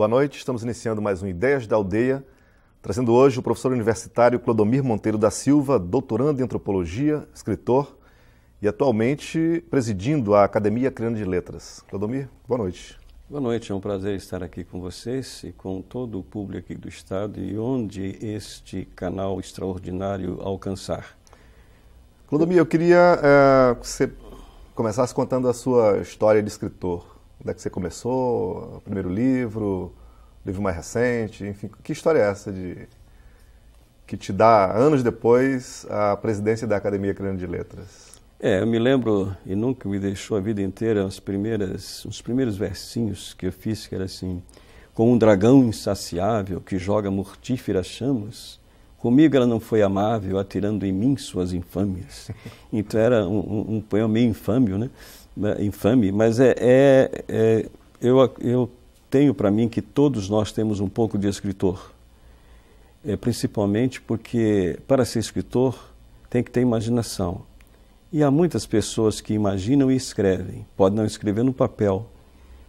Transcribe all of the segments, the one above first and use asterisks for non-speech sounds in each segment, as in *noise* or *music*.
Boa noite, estamos iniciando mais um Ideias da Aldeia, trazendo hoje o professor universitário Clodomir Monteiro da Silva, doutorando em antropologia, escritor e atualmente presidindo a Academia Criando de Letras. Clodomir, boa noite. Boa noite, é um prazer estar aqui com vocês e com todo o público aqui do Estado e onde este canal extraordinário alcançar. Clodomir, eu queria é, que você começasse contando a sua história de escritor. Onde é que você começou? O primeiro livro? Livro mais recente? Enfim, que história é essa de que te dá, anos depois, a presidência da Academia Criando de Letras? É, eu me lembro, e nunca me deixou a vida inteira, as primeiras, os primeiros versinhos que eu fiz, que era assim, com um dragão insaciável que joga mortíferas chamas, comigo ela não foi amável, atirando em mim suas infâmias. *laughs* Então era um, um, um poema meio infâmio, né? né, infame, mas é, é, é eu, eu tenho para mim que todos nós temos um pouco de escritor. É, principalmente porque para ser escritor tem que ter imaginação. E há muitas pessoas que imaginam e escrevem. Pode não escrever no papel,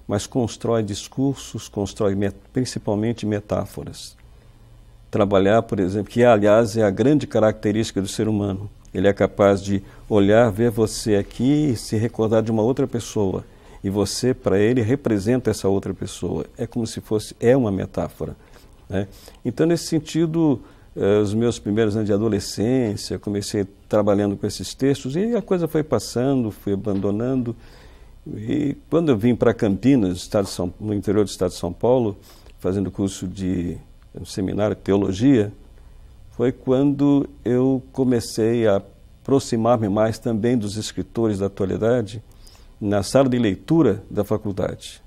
mas constrói discursos, constrói met principalmente metáforas. Trabalhar, por exemplo, que aliás é a grande característica do ser humano ele é capaz de olhar, ver você aqui e se recordar de uma outra pessoa. E você, para ele, representa essa outra pessoa. É como se fosse, é uma metáfora. Né? Então, nesse sentido, eh, os meus primeiros anos de adolescência, comecei trabalhando com esses textos e a coisa foi passando, fui abandonando. E quando eu vim para Campinas, estado São, no interior do estado de São Paulo, fazendo curso de um seminário de teologia, foi quando eu comecei a aproximar-me mais também dos escritores da atualidade na sala de leitura da faculdade.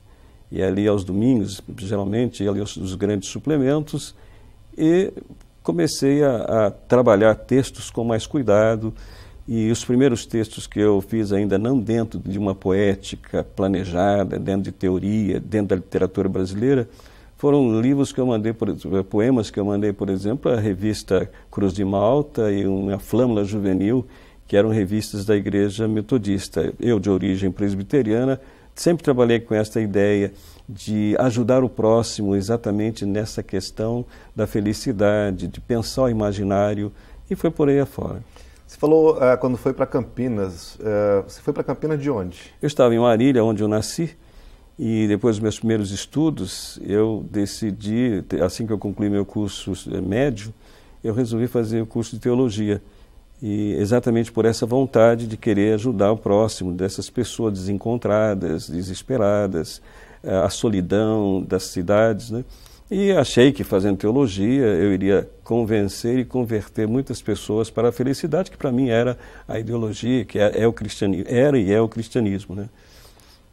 E ali aos domingos, geralmente, ali os, os grandes suplementos, e comecei a, a trabalhar textos com mais cuidado, e os primeiros textos que eu fiz ainda não dentro de uma poética planejada, dentro de teoria, dentro da literatura brasileira, foram livros que eu mandei, por, poemas que eu mandei, por exemplo, a revista Cruz de Malta e uma Flâmula Juvenil, que eram revistas da Igreja Metodista. Eu, de origem presbiteriana, sempre trabalhei com esta ideia de ajudar o próximo exatamente nessa questão da felicidade, de pensar o imaginário, e foi por aí afora. Você falou uh, quando foi para Campinas, uh, você foi para Campinas de onde? Eu estava em Marília, onde eu nasci, e depois dos meus primeiros estudos, eu decidi, assim que eu concluí meu curso eh, médio, eu resolvi fazer o curso de teologia. E exatamente por essa vontade de querer ajudar o próximo, dessas pessoas desencontradas, desesperadas, eh, a solidão das cidades. Né? E achei que fazendo teologia eu iria convencer e converter muitas pessoas para a felicidade, que para mim era a ideologia, que é, é o cristianismo, era e é o cristianismo. Né?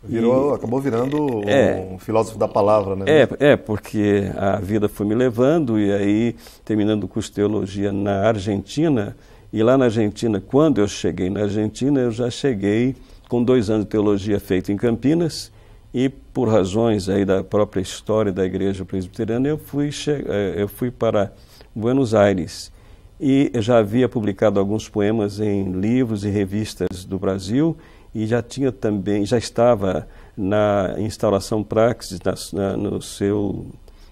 Virou, e, acabou virando é, um filósofo da palavra, né? É, é, porque a vida foi me levando e aí, terminando o curso de teologia na Argentina, e lá na Argentina, quando eu cheguei na Argentina, eu já cheguei com dois anos de teologia feito em Campinas e por razões aí da própria história da igreja presbiteriana, eu fui, é, eu fui para Buenos Aires e já havia publicado alguns poemas em livros e revistas do Brasil e já tinha também, já estava na instalação Praxis, na, na, no seu,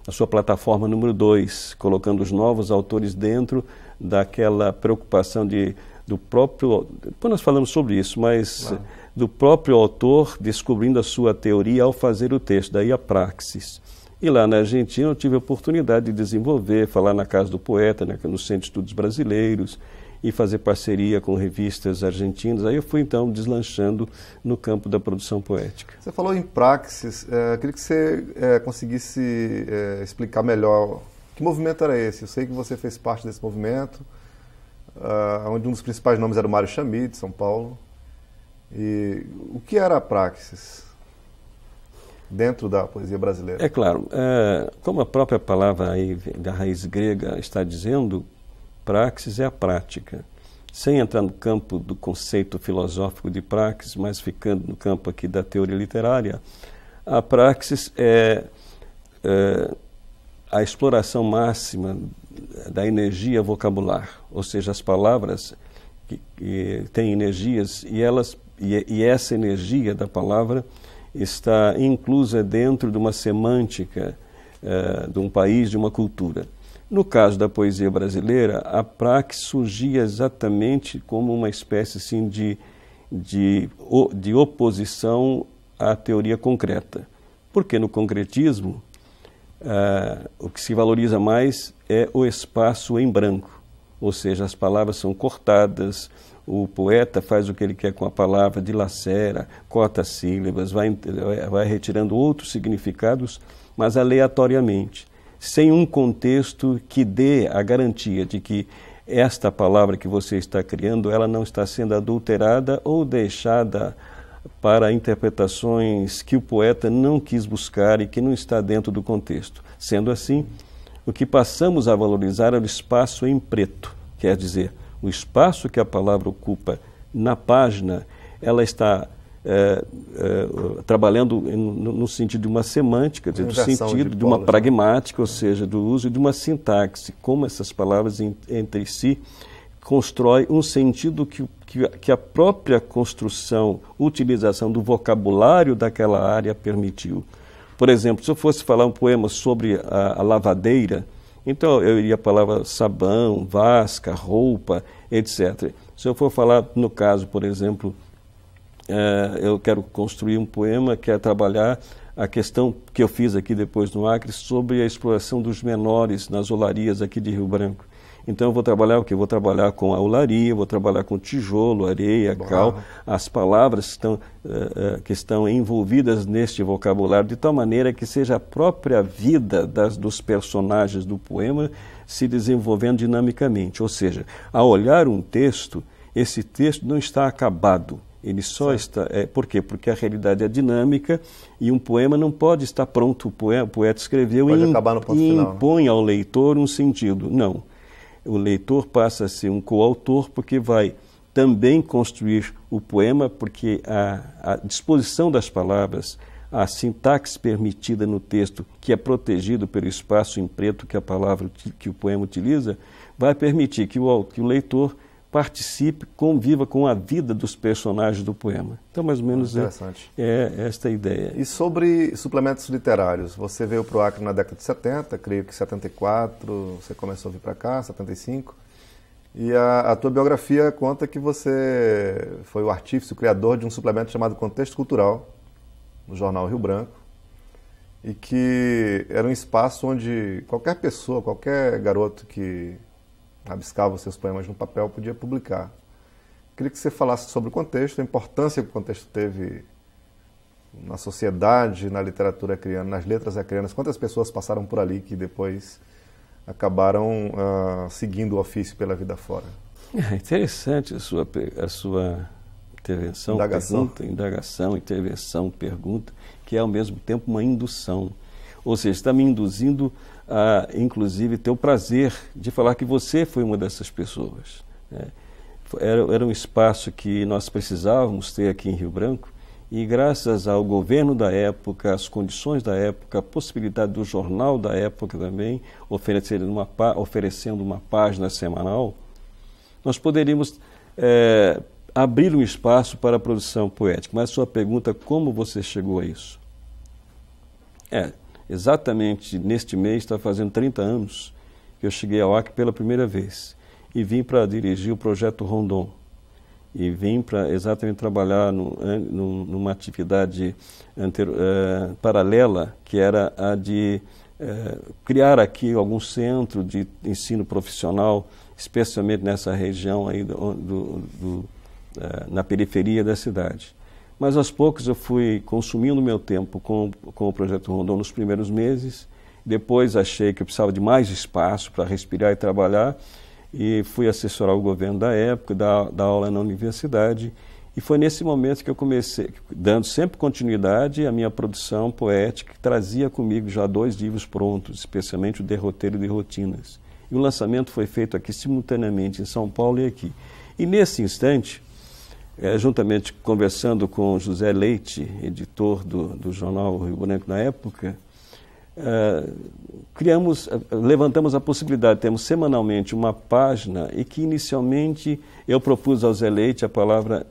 na sua plataforma número 2, colocando os novos autores dentro daquela preocupação de, do próprio. Depois nós falamos sobre isso, mas claro. do próprio autor descobrindo a sua teoria ao fazer o texto, daí a Praxis. E lá na Argentina eu tive a oportunidade de desenvolver, falar na Casa do Poeta, né, no Centro de Estudos Brasileiros, e fazer parceria com revistas argentinas. Aí eu fui então deslanchando no campo da produção poética. Você falou em praxis, é, queria que você é, conseguisse é, explicar melhor que movimento era esse. Eu sei que você fez parte desse movimento, uh, onde um dos principais nomes era o Mário Chamí, de São Paulo. E o que era a praxis? dentro da poesia brasileira. É claro, é, como a própria palavra aí da raiz grega está dizendo, praxis é a prática. Sem entrar no campo do conceito filosófico de praxis, mas ficando no campo aqui da teoria literária, a praxis é, é a exploração máxima da energia vocabular, ou seja, as palavras que, que têm energias e elas e, e essa energia da palavra está inclusa dentro de uma semântica eh, de um país, de uma cultura. No caso da poesia brasileira, a praxe surgia exatamente como uma espécie assim, de, de, de oposição à teoria concreta. Porque no concretismo, ah, o que se valoriza mais é o espaço em branco, ou seja, as palavras são cortadas, o poeta faz o que ele quer com a palavra, dilacera, corta sílabas, vai, vai retirando outros significados, mas aleatoriamente sem um contexto que dê a garantia de que esta palavra que você está criando, ela não está sendo adulterada ou deixada para interpretações que o poeta não quis buscar e que não está dentro do contexto. Sendo assim, o que passamos a valorizar é o espaço em preto, quer dizer, o espaço que a palavra ocupa na página, ela está é, é, trabalhando no, no, sentido de uma semântica, dizer, do sentido de, de, uma né? pragmática, ou seja, do uso de uma sintaxe, como essas palavras entre si constrói um sentido que, que, que, a própria construção, utilização do vocabulário daquela área permitiu. Por exemplo, se eu fosse falar um poema sobre a, a lavadeira, então eu iria a palavra sabão, vasca, roupa, etc. Se eu for falar, no caso, por exemplo, eh, eu quero construir um poema que é trabalhar a questão que eu fiz aqui depois no Acre sobre a exploração dos menores nas olarias aqui de Rio Branco. Então eu vou trabalhar o que? Vou trabalhar com a olaria, vou trabalhar com tijolo, areia, Boa. cal, as palavras que estão, eh, eh, que estão envolvidas neste vocabulário, de tal maneira que seja a própria vida das, dos personagens do poema se desenvolvendo dinamicamente. Ou seja, ao olhar um texto, esse texto não está acabado ele só está. É, por quê? Porque a realidade é dinâmica e um poema não pode estar pronto. O poeta, o poeta escreveu pode e, imp, e impõe ao leitor um sentido. Não. O leitor passa a ser um coautor porque vai também construir o poema, porque a, a disposição das palavras, a sintaxe permitida no texto, que é protegido pelo espaço em preto que a palavra que o poema utiliza, vai permitir que o, que o leitor participe, conviva com a vida dos personagens do poema. Então, mais ou menos é, é, esta a ideia. E sobre suplementos literários, você veio para o Acre na década de 70, creio que 74, você começou a vir para cá, 75, e a, a tua biografia conta que você foi o artífice, o criador de um suplemento chamado Contexto Cultural, no jornal Rio Branco, e que era um espaço onde qualquer pessoa, qualquer garoto que rabiscava seus poemas no papel, podia publicar. Queria que você falasse sobre o contexto, a importância que o contexto teve na sociedade, na literatura criana, nas letras acrianas, quantas pessoas passaram por ali que depois acabaram uh, seguindo o ofício pela vida fora. É interessante a sua, a sua intervenção, indagação. pergunta, indagação, intervenção, pergunta, que é ao mesmo tempo uma indução. Ou seja, está me induzindo inclusive, ter o prazer de falar que você foi uma dessas pessoas. Né? Era, era um espaço que nós precisávamos ter aqui em Rio Branco e graças ao governo da época, às condições da época, a possibilidade do jornal da época também, oferecendo uma, oferecendo uma página semanal, nós poderíamos é, abrir um espaço para a produção poética. Mas a sua pergunta, como você chegou a isso? É, exatamente neste mês, está fazendo 30 anos que eu cheguei ao Acre pela primeira vez e vim para dirigir o projeto Rondon. E vim para exatamente trabalhar no, no, numa atividade eh, paralela, que era a de eh, criar aqui algum centro de ensino profissional, especialmente nessa região aí do, do, do eh, na periferia da cidade. Mas aos poucos eu fui consumindo meu tempo com, com o projeto Rondon nos primeiros meses. Depois achei que eu precisava de mais espaço para respirar e trabalhar e fui assessorar o governo da época, da dar aula na universidade. E foi nesse momento que eu comecei, dando sempre continuidade à minha produção poética, que trazia comigo já dois livros prontos, especialmente o Derroteiro de Rotinas. E o lançamento foi feito aqui simultaneamente em São Paulo e aqui. E nesse instante, é, juntamente conversando com José Leite, editor do, do jornal Rio Branco na época, é, criamos, é, levantamos a possibilidade, temos semanalmente uma página e que inicialmente eu propus ao Zé Leite a palavra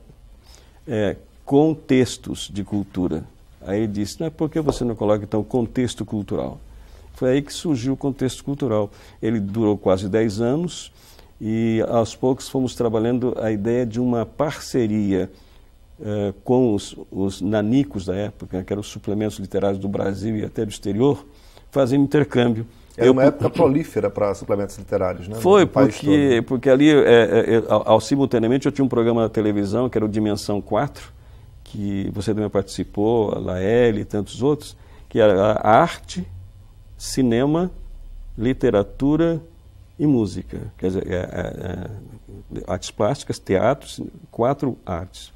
é, contextos de cultura. Aí ele disse, não, é por que você não coloca então contexto cultural? Foi aí que surgiu o contexto cultural. Ele durou quase 10 anos, e aos poucos fomos trabalhando a ideia de uma parceria eh, com os, os, nanicos da época, que eram os suplementos literários do Brasil e até do exterior, fazendo intercâmbio. Era uma época prolífera para suplementos literários, né? Foi, porque, porque ali, é, é, ao, ao, simultaneamente, eu tinha um programa na televisão, que era o Dimensão 4, que você também participou, a Laelle e tantos outros, que era arte, cinema, literatura, e música. Quer dizer, é, é, é artes plásticas, teatros, quatro artes.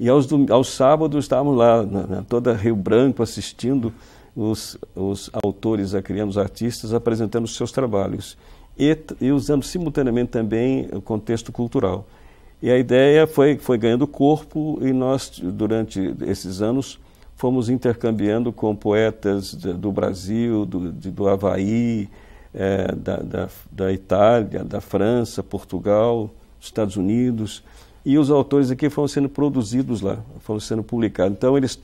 E aos, aos sábados estávamos lá, né, toda Rio Branco, assistindo os, os autores criamos artistas, apresentando os seus trabalhos e, e, usando simultaneamente também o contexto cultural. E a ideia foi, foi ganhando corpo e nós, durante esses anos, fomos intercambiando com poetas do Brasil, do, do Havaí, é, da, da, da, Itália, da França, Portugal, Estados Unidos, e os autores aqui foram sendo produzidos lá, foram sendo publicados. Então, eles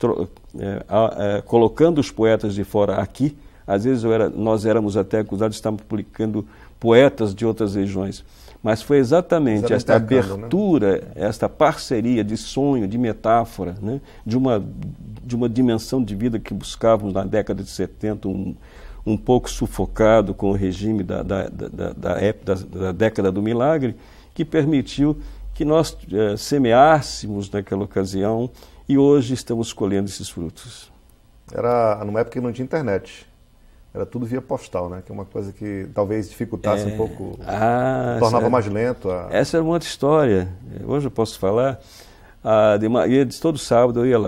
é, a, a, é, colocando os poetas de fora aqui, às vezes era, nós éramos até acusados de estarmos publicando poetas de outras regiões. Mas foi exatamente esta né? abertura, né? esta parceria de sonho, de metáfora, né? de, uma, de uma dimensão de vida que buscávamos na década de 70, um, um pouco sufocado com o regime da, da, da, da, época, da década do milagre, que permitiu que nós eh, semeássemos naquela ocasião e hoje estamos colhendo esses frutos. Era numa época que não tinha internet. Era tudo via postal, né? Que é uma coisa que talvez dificultasse é... um pouco, ah, tornava essa... mais lento. A... Essa era é uma outra história. Hoje eu posso falar. Ah, de, uma... de todo sábado eu ia lá,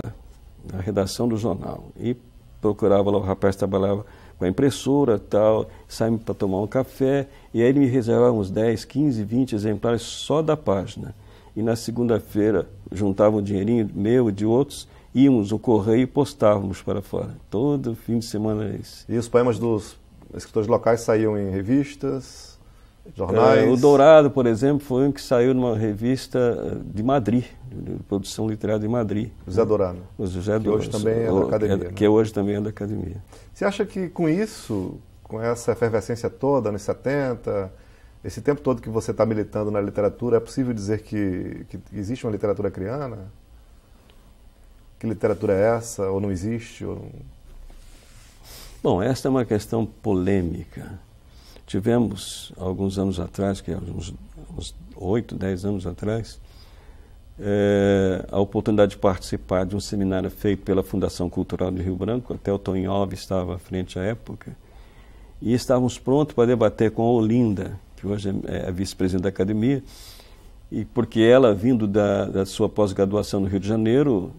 na redação do jornal, e procurava lá, o rapaz trabalhava com a impressora tal, saímos para tomar um café, e aí ele me reservava uns 10, 15, 20 exemplares só da página. E na segunda-feira juntava um dinheirinho meu e de outros, íamos ao correio e postávamos para fora. Todo fim de semana era isso. E os poemas dos escritores locais saíam em revistas? jornais. É, o Dourado, por exemplo, foi um que saiu numa revista eh, de Madrid, de produção literária de Madrid. Né? José Dourado. O José Dourado. Que hoje também é da é, academia. É, né? Que hoje também é da academia. Você acha que com isso, com essa efervescência toda, anos 70, esse tempo todo que você está militando na literatura, é possível dizer que, que existe uma literatura criana? Que literatura é essa? Ou não existe? Ou... Bom, esta é uma questão polêmica. Tivemos, alguns anos atrás, que é uns, oito dez anos atrás, é, a oportunidade de participar de um seminário feito pela Fundação Cultural de Rio Branco, até o Tony Alves estava à frente à época, e estávamos prontos para debater com a Olinda, que hoje é, é a vice-presidente da academia, e porque ela, vindo da, da sua pós-graduação no Rio de Janeiro,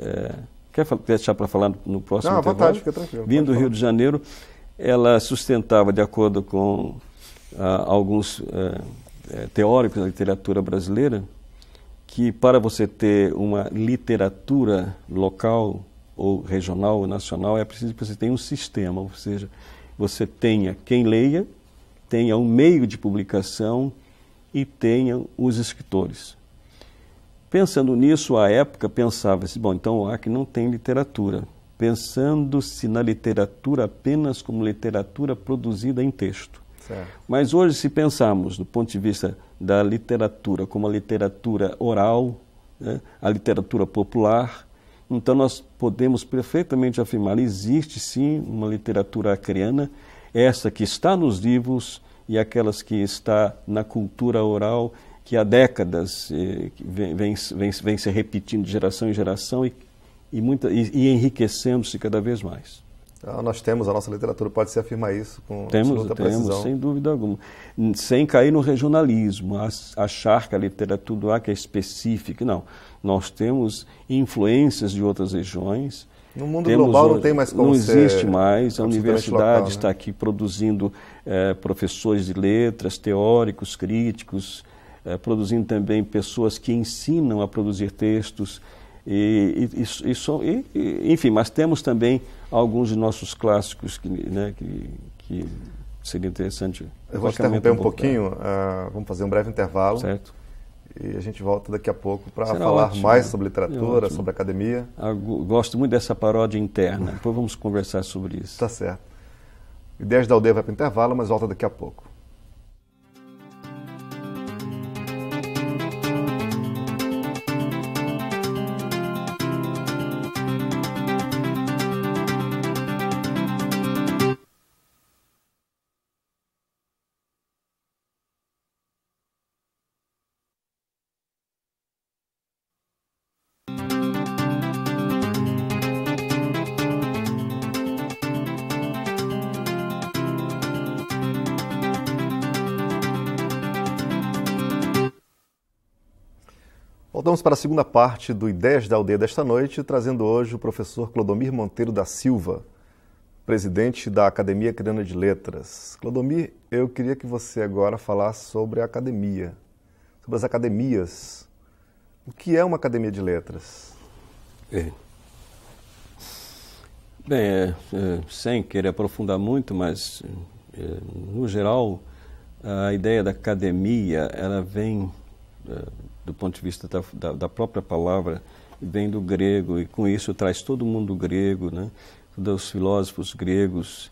é, quer, deixar para falar no próximo Não, intervalo? vontade, fica tranquilo. Vindo do Rio de Janeiro, ela sustentava, de acordo com ah, alguns eh, eh, teóricos da literatura brasileira, que para você ter uma literatura local ou regional ou nacional é preciso que você tenha um sistema, ou seja, você tenha quem leia, tenha um meio de publicação e tenha os escritores. Pensando nisso, à época pensava-se, bom, então o Acre não tem literatura, pensando-se na literatura apenas como literatura produzida em texto. Certo. Mas hoje, se pensarmos do ponto de vista da literatura como a literatura oral, né, a literatura popular, então nós podemos perfeitamente afirmar: existe sim uma literatura acreana, essa que está nos livros e aquelas que está na cultura oral que há décadas eh, vem, vem, vem, vem se repetindo de geração em geração e e, muita, e, e enriquecendo-se cada vez mais. Ah, nós temos, a nossa literatura pode se afirmar isso com temos, absoluta temos, precisão. sem dúvida alguma. Sem cair no regionalismo, achar que a literatura que é específica. Não, nós temos influências de outras regiões. No mundo temos, global não tem mais como Não existe mais. A universidade local, né? está aqui produzindo é, professores de letras, teóricos, críticos, é, produzindo também pessoas que ensinam a produzir textos, e, e, e, e, enfim, mas temos também alguns de nossos clássicos que, né, que, que seria interessante. Eu vou te interromper um pouquinho, uh, vamos fazer um breve intervalo. Certo. E a gente volta daqui a pouco para falar ótimo. mais né? sobre literatura, é sobre academia. gosto muito dessa paródia interna. Depois vamos conversar sobre isso. Tá certo. Ideias da Aldeia vai para o intervalo, mas volta daqui a pouco. para a segunda parte do Ideias da Aldeia desta noite, trazendo hoje o professor Clodomir Monteiro da Silva, presidente da Academia Criana de Letras. Clodomir, eu queria que você agora falasse sobre a academia, sobre as academias. O que é uma academia de letras? É. Bem, é, é, sem querer aprofundar muito, mas é, no geral a ideia da academia ela vem é, do ponto de vista da, da, da própria palavra, vem do grego, e com isso traz todo mundo grego, né? dos filósofos gregos,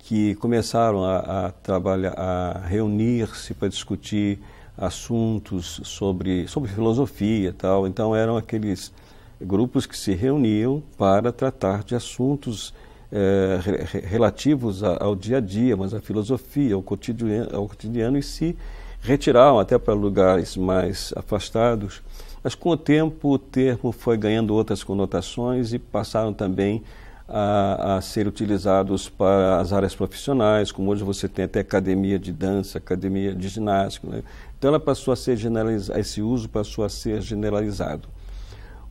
que começaram a, a trabalhar, a reunir-se para discutir assuntos sobre, sobre filosofia e tal. Então eram aqueles grupos que se reuniam para tratar de assuntos eh, relativos ao dia a dia, mas à filosofia, ao cotidiano, ao cotidiano e se retiraram até para lugares mais afastados, mas com o tempo o termo foi ganhando outras conotações e passaram também a, a ser utilizados para as áreas profissionais, como hoje você tem até academia de dança, academia de ginástica. Né? Então ela passou a ser generalizado esse uso passou a ser generalizado.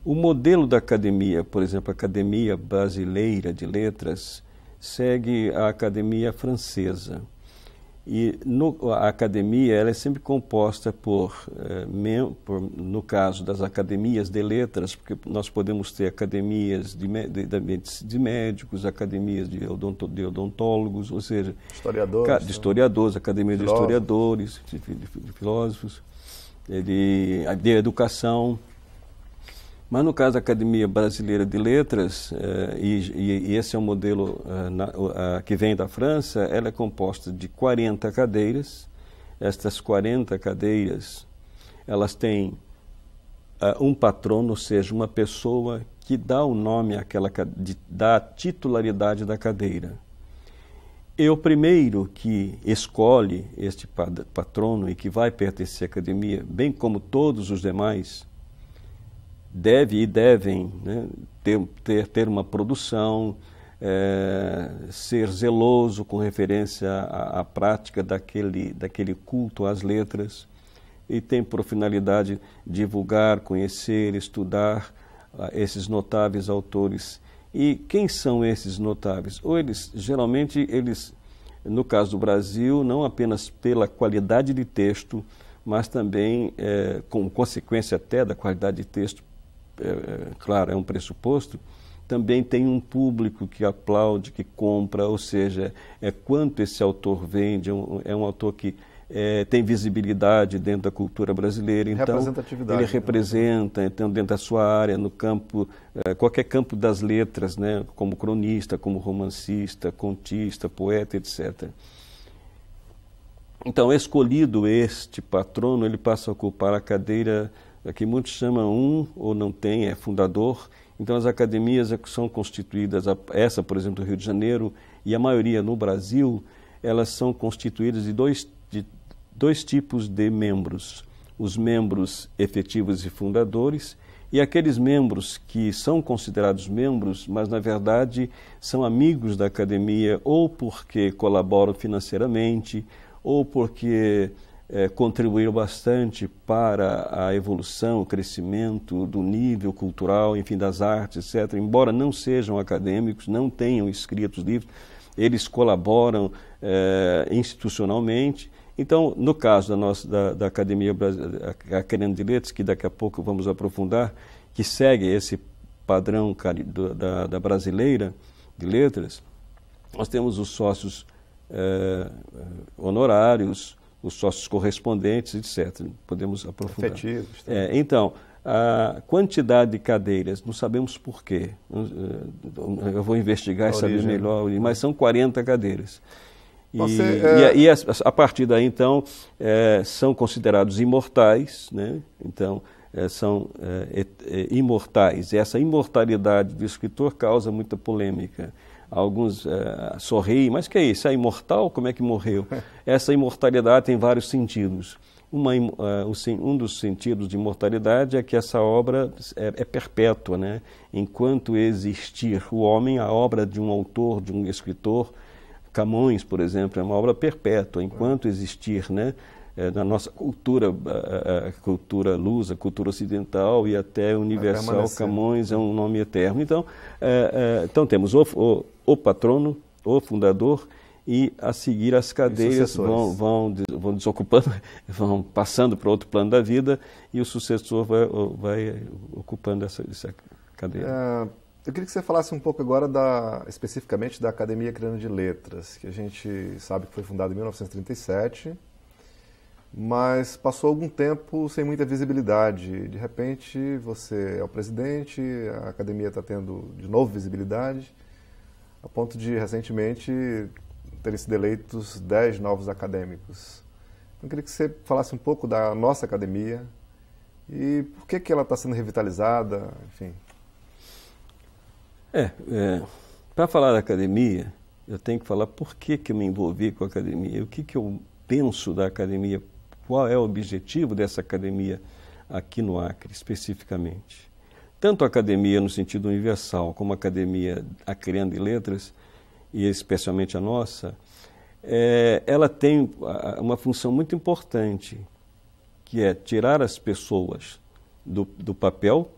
O modelo da academia, por exemplo, a Academia Brasileira de Letras, segue a Academia Francesa. E no, a academia ela é sempre composta por, eh, mem, por, no caso das academias de letras, porque nós podemos ter academias de, de, de, de médicos, academias de, odonto, de, odontólogos, ou seja, historiadores, de né? historiadores, academia de historiadores, de, filósofos, eh, de, de educação. Mas no caso da Academia Brasileira de Letras, eh, e, e, esse é um modelo eh, na, que vem da França, ela é composta de 40 cadeiras. Estas 40 cadeiras, elas têm uh, um patrono, ou seja, uma pessoa que dá o nome àquela de, dá a titularidade da cadeira. E o primeiro que escolhe este patrono e que vai pertencer à academia, bem como todos os demais, deve e devem né, ter, ter, ter uma produção, é, ser zeloso com referência à, à, prática daquele, daquele culto às letras e tem por finalidade divulgar, conhecer, estudar uh, esses notáveis autores. E quem são esses notáveis? Ou eles, geralmente, eles, no caso do Brasil, não apenas pela qualidade de texto, mas também, é, como consequência até da qualidade de texto, é, é, claro, é um pressuposto, também tem um público que aplaude, que compra, ou seja, é quanto esse autor vende, é um, é um autor que é, tem visibilidade dentro da cultura brasileira, então ele né? representa, né? então dentro da sua área, no campo, é, qualquer campo das letras, né, como cronista, como romancista, contista, poeta, etc. Então, escolhido este patrono, ele passa a ocupar a cadeira Aqui é muitos chamam um ou não tem, é fundador. Então as academias é são constituídas, essa, por exemplo, do Rio de Janeiro, e a maioria no Brasil, elas são constituídas de dois, de dois tipos de membros. Os membros efetivos e fundadores e aqueles membros que são considerados membros, mas na verdade são amigos da academia ou porque colaboram financeiramente ou porque é, contribuíram bastante para a evolução, o crescimento do nível cultural, enfim, das artes, etc. Embora não sejam acadêmicos, não tenham os livros, eles colaboram é, institucionalmente. Então, no caso da, nossa, da, da Academia Brasileira, de Letras, que daqui a pouco vamos aprofundar, que segue esse padrão da, da brasileira de letras, nós temos os sócios é, honorários, os sócios correspondentes, etc. Podemos aprofundar. Efetivos. Tá. É, então, a quantidade de cadeiras, não sabemos por quê. É, eu vou investigar a e saber né? melhor, mas são 40 cadeiras. E, Você, é... e, e a, a, partir daí, então, é, são considerados imortais, né? Então, é, são é, é, imortais. E essa imortalidade do escritor causa muita polêmica alguns é, eh, sorriem, mas que é isso? É imortal? Como é que morreu? *laughs* Essa imortalidade tem vários sentidos. Uma, eh, um dos sentidos de imortalidade é que essa obra é, é, perpétua, né? Enquanto existir o homem, a obra de um autor, de um escritor, Camões, por exemplo, é uma obra perpétua. Enquanto existir, né? Eh, na nossa cultura, a, cultura lusa, a cultura ocidental e até universal, Camões é um nome eterno. Então, é, é, então temos o, o o patrono, o fundador, e a seguir as cadeias vão, vão, vão desocupando, *laughs* vão passando para outro plano da vida e o sucessor vai, vai ocupando essa, essa É, eu queria que você falasse um pouco agora da, especificamente da Academia Crânio de Letras, que a gente sabe que foi fundada em 1937, mas passou algum tempo sem muita visibilidade. De repente você é o presidente, a academia está tendo de novo visibilidade a ponto de, recentemente, terem sido eleitos 10 novos acadêmicos. Então, eu queria que você falasse um pouco da nossa academia e por que, que ela está sendo revitalizada, enfim. É, é para falar da academia, eu tenho que falar por que, que eu me envolvi com a academia, o que, que eu penso da academia, qual é o objetivo dessa academia aqui no Acre, especificamente tanto a academia no sentido universal, como a academia a criando e letras, e especialmente a nossa, é, ela tem uma função muito importante, que é tirar as pessoas do, do papel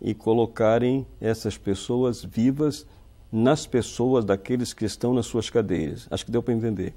e colocarem essas pessoas vivas nas pessoas daqueles que estão nas suas cadeiras. Acho que deu para entender.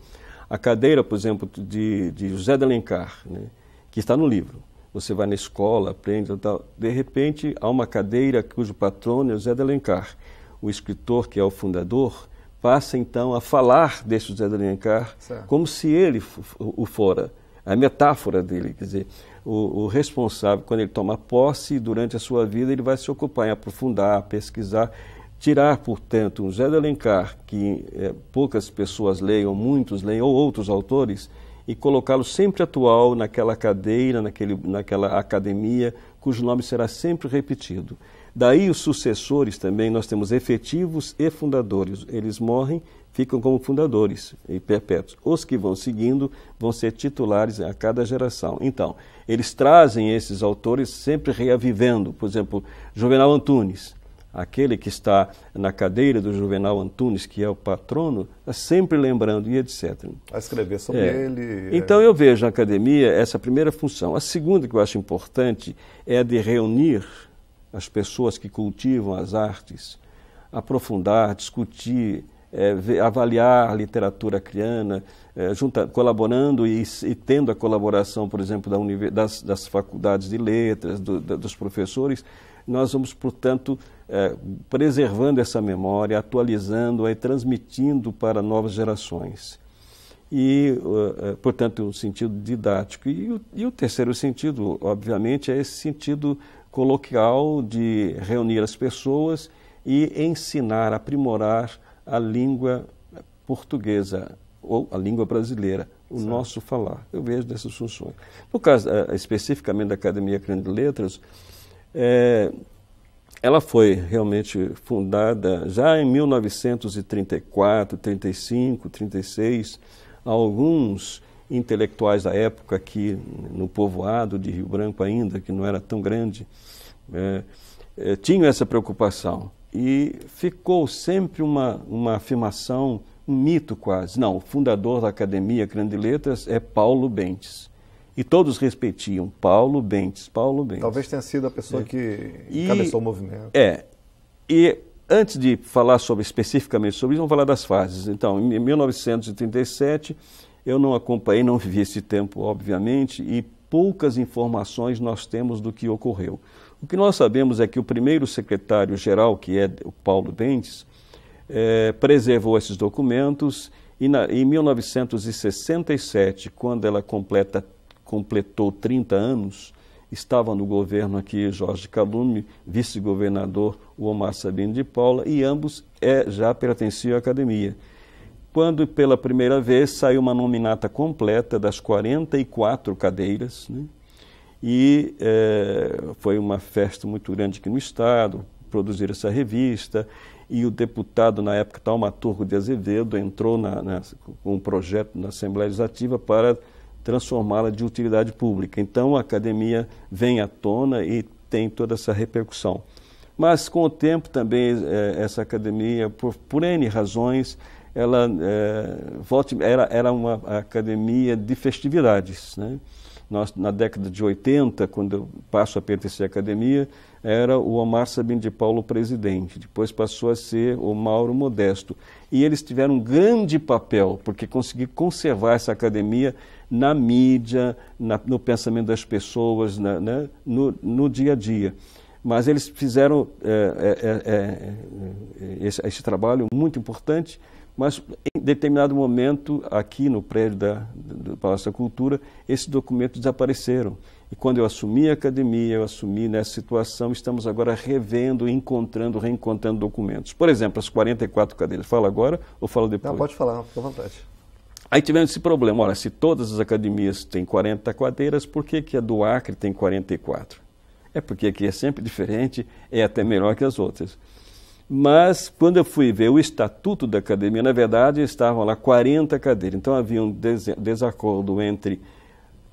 A cadeira, por exemplo, de, de José de Alencar, né, que está no livro, você vai na escola, aprende tal. De repente, há uma cadeira cujo patrono é o Zé de Alencar. O escritor, que é o fundador, passa então a falar deste Zé de Alencar certo. como se ele o fora. A metáfora dele, quer dizer, o, o, responsável, quando ele toma posse, durante a sua vida, ele vai se ocupar em aprofundar, pesquisar, tirar, portanto, um Zé de Alencar, que é, poucas pessoas ou muitos leem ou outros autores, e colocá-lo sempre atual naquela cadeira, naquele, naquela academia, cujo nome será sempre repetido. Daí os sucessores também, nós temos efetivos e fundadores. Eles morrem, ficam como fundadores e perpétuos. Os que vão seguindo vão ser titulares a cada geração. Então, eles trazem esses autores sempre reavivendo Por exemplo, Juvenal Antunes aquele que está na cadeira do Juvenal Antunes, que é o patrono, tá sempre lembrando e etc. A escrever sobre é. ele. É... Então eu vejo na academia essa primeira função. A segunda que eu acho importante é a de reunir as pessoas que cultivam as artes, aprofundar, discutir, é, avaliar literatura criana, é, junta, colaborando e, e, tendo a colaboração, por exemplo, da das, das, faculdades de letras, do, da, dos professores, nós vamos, portanto, é, preservando essa memória, atualizando-a e transmitindo para novas gerações. E, uh, é, portanto, o um sentido didático. E o, e o terceiro sentido, obviamente, é esse sentido coloquial de reunir as pessoas e ensinar, aprimorar a língua portuguesa ou a língua brasileira, o Sim. nosso falar. Eu vejo dessas funções. No caso, eh, especificamente da Academia Grande de Letras, é, ela foi realmente fundada já em 1934, 35, 36. Alguns intelectuais da época aqui no povoado de Rio Branco ainda, que não era tão grande, é, é, tinham essa preocupação. E ficou sempre uma, uma afirmação, um mito quase. Não, o fundador da Academia Grande Letras é Paulo Bentes. E todos respeitiam Paulo Bentes, Paulo Bentes. Talvez tenha sido a pessoa é. que encabeçou e, o movimento. É. E antes de falar sobre especificamente sobre isso, vamos falar das fases. Então, em 1937, eu não acompanhei, não vivi esse tempo, obviamente, e poucas informações nós temos do que ocorreu. O que nós sabemos é que o primeiro secretário-geral, que é o Paulo Bentes, é, preservou esses documentos e na, em 1967, quando ela completa completou 30 anos, estava no governo aqui Jorge Calume, vice-governador o Omar Sabino de Paula, e ambos é, já pertenciam à academia. Quando, pela primeira vez, saiu uma nominata completa das 44 cadeiras, né? e é, foi uma festa muito grande aqui no Estado, produzir essa revista, e o deputado, na época, Talmaturgo de Azevedo, entrou na, com um projeto na Assembleia Legislativa para transformá-la de utilidade pública. Então a academia vem à tona e tem toda essa repercussão. Mas com o tempo também é, essa academia, por, por N razões, ela é, volta, era, era uma academia de festividades. Né? Nós, na década de 80, quando eu passo a pertencer à academia, era o Omar Sabino de Paulo presidente, depois passou a ser o Mauro Modesto. E eles tiveram um grande papel, porque conseguiram conservar essa academia na mídia, na, no pensamento das pessoas, na, né, no, no, dia a dia. Mas eles fizeram é é, é, é, é, esse, esse, trabalho muito importante, mas em determinado momento, aqui no prédio da, do Palácio da Cultura, esses documentos desapareceram. E quando eu assumi a academia, eu assumi nessa situação, estamos agora revendo, encontrando, reencontrando documentos. Por exemplo, as 44 cadeiras. Fala agora ou fala depois? Não, pode falar, fica à vontade. Aí tivemos esse problema, olha, se todas as academias têm 40 cadeiras, por que, que a do Acre tem 44? É porque aqui é sempre diferente, é até melhor que as outras. Mas quando eu fui ver o estatuto da academia, na verdade estavam lá 40 cadeiras. Então havia um desacordo entre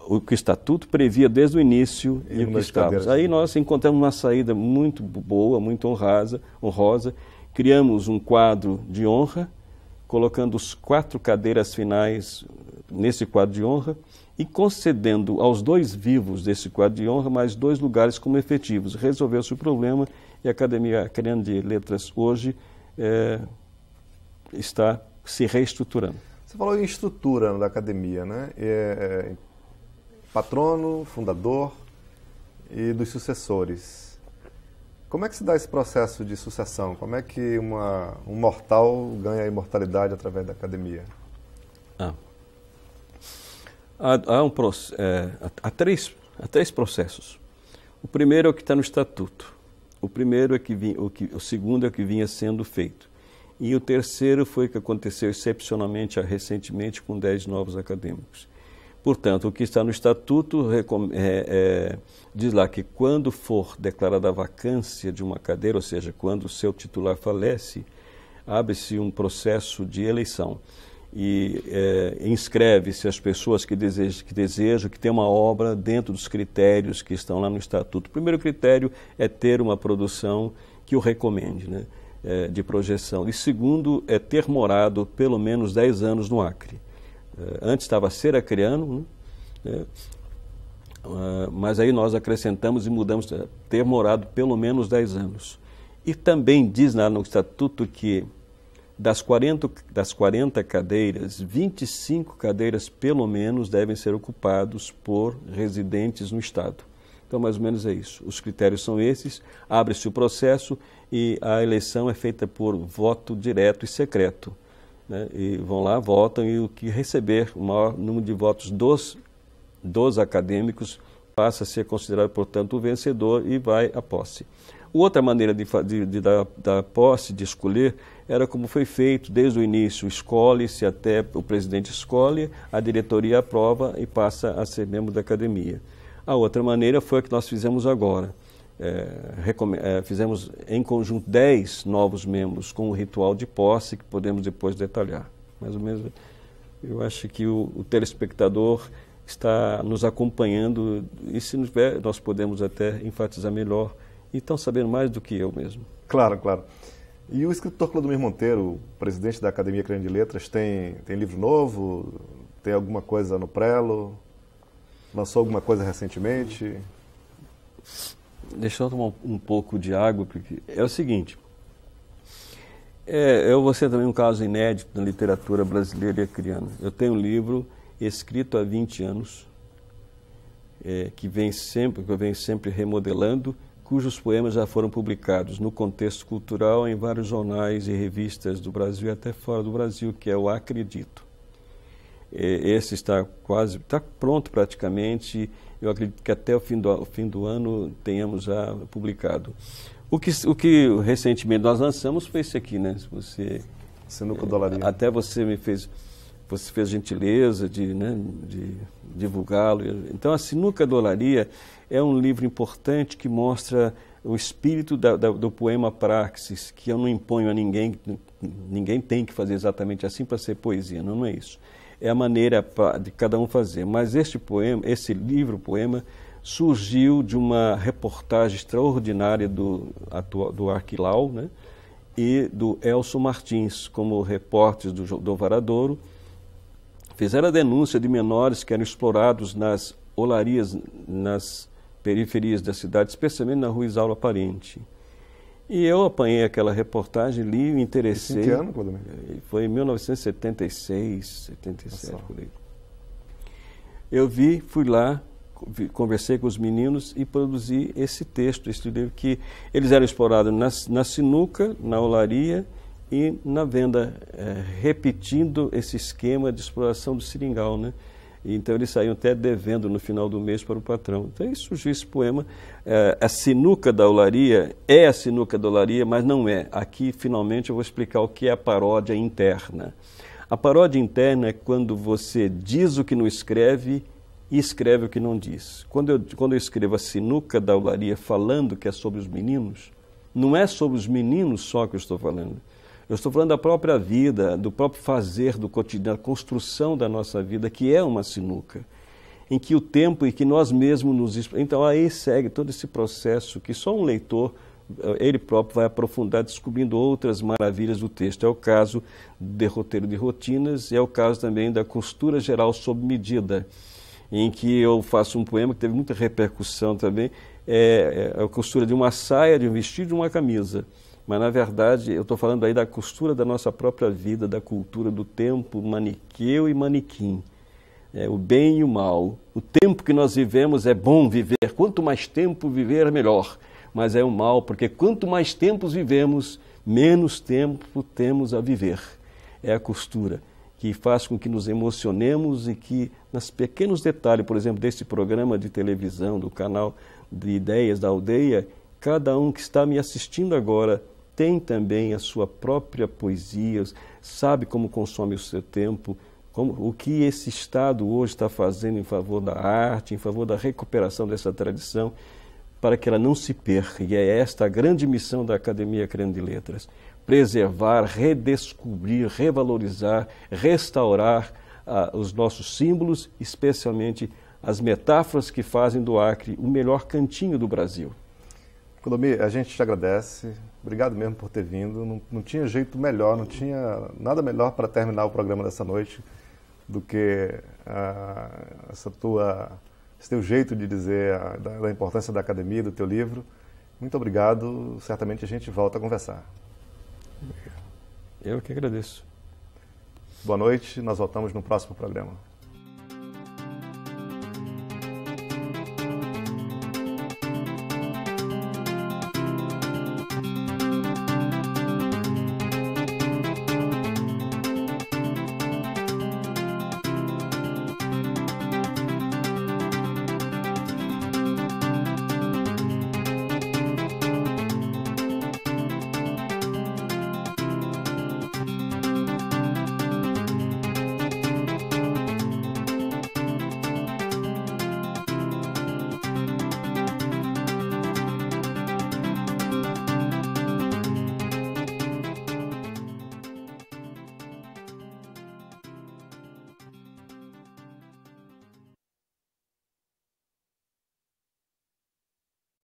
o que o estatuto previa desde o início e, e o que estávamos. Aí nós encontramos uma saída muito boa, muito honrasa, honrosa. Criamos um quadro de honra colocando os quatro cadeiras finais nesse quadro de honra e concedendo aos dois vivos desse quadro de honra mais dois lugares como efetivos. Resolveu-se o problema e a Academia Criando de Letras hoje é, está se reestruturando. Você falou em estrutura da academia, né? É, é, patrono, fundador e dos sucessores. Como é que se dá esse processo de sucessão? Como é que uma, um mortal ganha a imortalidade através da academia? Ah. Há, há, um, é, há, três, há três processos. O primeiro é o que está no estatuto. O primeiro é que, vinha, o que o segundo é o que vinha sendo feito. E o terceiro foi o que aconteceu excepcionalmente recentemente com dez novos acadêmicos. Portanto, o que está no estatuto é, é, diz lá que quando for declarada a vacância de uma cadeira, ou seja, quando o seu titular falece, abre-se um processo de eleição e é, inscreve-se as pessoas que desejam, que desejam, que tem uma obra dentro dos critérios que estão lá no estatuto. O primeiro critério é ter uma produção que o recomende, né, é, de projeção. E segundo é ter morado pelo menos 10 anos no Acre. Eh, antes estava ser criando, né? Eh, ah, mas aí nós acrescentamos e mudamos eh, ter morado pelo menos 10 anos. E também diz lá no estatuto que das 40, das 40 cadeiras, 25 cadeiras pelo menos devem ser ocupados por residentes no Estado. Então, mais ou menos é isso. Os critérios são esses, abre-se o processo e a eleição é feita por voto direto e secreto né, e vão lá, votam e o que receber o maior número de votos dos, dos acadêmicos passa a ser considerado, portanto, o vencedor e vai à posse. Outra maneira de, de, de da, posse, de escolher, era como foi feito desde o início: escolhe-se até o presidente escolhe, a diretoria aprova e passa a ser membro da academia. A outra maneira foi a que nós fizemos agora é, é, fizemos em conjunto 10 novos membros com o ritual de posse, que podemos depois detalhar. Mais ou menos, eu acho que o, o telespectador está nos acompanhando e se nos ver, nós podemos até enfatizar melhor e estão sabendo mais do que eu mesmo. Claro, claro. E o escritor Clodomir Monteiro, presidente da Academia Criando de Letras, tem, tem livro novo? Tem alguma coisa no prelo? Lançou alguma coisa recentemente? deixa eu tomar um pouco de água, porque é o seguinte. É, eu vou ser também um caso inédito na literatura brasileira e criana. Eu tenho um livro escrito há 20 anos, é, que vem sempre, que eu venho sempre remodelando, cujos poemas já foram publicados no contexto cultural em vários jornais e revistas do Brasil e até fora do Brasil, que é o Acredito. Esse está quase, está pronto praticamente. Eu acredito que até o fim do, o fim do ano tenhamos já publicado. O que, o que recentemente nós lançamos foi esse aqui, né? Você, Sinuca Dolaria. Até você me fez, você fez gentileza de, né, de divulgá-lo. Então, a Sinuca Dolaria é um livro importante que mostra o espírito da, da, do poema Praxis, que eu não imponho a ninguém, ninguém tem que fazer exatamente assim para ser poesia, não, não é isso é a maneira de cada um fazer. Mas este poema, esse livro poema, surgiu de uma reportagem extraordinária do, do Arquilau né? e do Elson Martins, como repórteres do, do Varadouro, fizeram a denúncia de menores que eram explorados nas olarias, nas periferias da cidade, especialmente na rua Isaura Aparente. E eu apanhei aquela reportagem, li, me interessei. Em que ano, Clodomiro? Foi em 1976, 77, Nossa. por aí. Eu vi, fui lá, conversei com os meninos e produzi esse texto, esse livro que eles eram explorados na, na sinuca, na olaria e na venda, é, repetindo esse esquema de exploração do seringal, né? Então eles saíam até devendo no final do mês para o patrão. Então aí surgiu esse poema. É, a sinuca da olaria é a sinuca da olaria, mas não é. Aqui, finalmente, eu vou explicar o que é a paródia interna. A paródia interna é quando você diz o que não escreve e escreve o que não diz. Quando eu, quando eu escrevo a sinuca da olaria falando que é sobre os meninos, não é sobre os meninos só que eu estou falando. Eu estou falando da própria vida, do próprio fazer, do cotidiano, da construção da nossa vida, que é uma sinuca, em que o tempo e que nós mesmos nos. Então aí segue todo esse processo que só um leitor eh, ele próprio vai aprofundar descobrindo outras maravilhas do texto. É o caso de roteiro de rotinas, é o caso também da costura geral sob medida, em que eu faço um poema que teve muita repercussão também, é, é, é a costura de uma saia, de um vestido, de uma camisa mas na verdade eu estou falando aí da costura da nossa própria vida, da cultura do tempo maniqueu e manequim. É, o bem e o mal. O tempo que nós vivemos é bom viver, quanto mais tempo viver, melhor. Mas é o mal, porque quanto mais tempos vivemos, menos tempo temos a viver. É a costura que faz com que nos emocionemos e que, nos pequenos detalhes, por exemplo, deste programa de televisão, do canal de ideias da aldeia, cada um que está me assistindo agora tem também a sua própria poesia, sabe como consome o seu tempo, como, o que esse Estado hoje está fazendo em favor da arte, em favor da recuperação dessa tradição, para que ela não se perca. E é esta a grande missão da Academia Crendo de Letras: preservar, redescobrir, revalorizar, restaurar ah, os nossos símbolos, especialmente as metáforas que fazem do Acre o melhor cantinho do Brasil. Clodomir, a gente te agradece Obrigado mesmo por ter vindo. Não, não tinha jeito melhor, não tinha nada melhor para terminar o programa dessa noite do que uh, essa tua, esse teu jeito de dizer a, da, da, importância da academia, do teu livro. Muito obrigado. Certamente a gente volta a conversar. Eu que agradeço. Boa noite. Nós voltamos no próximo programa.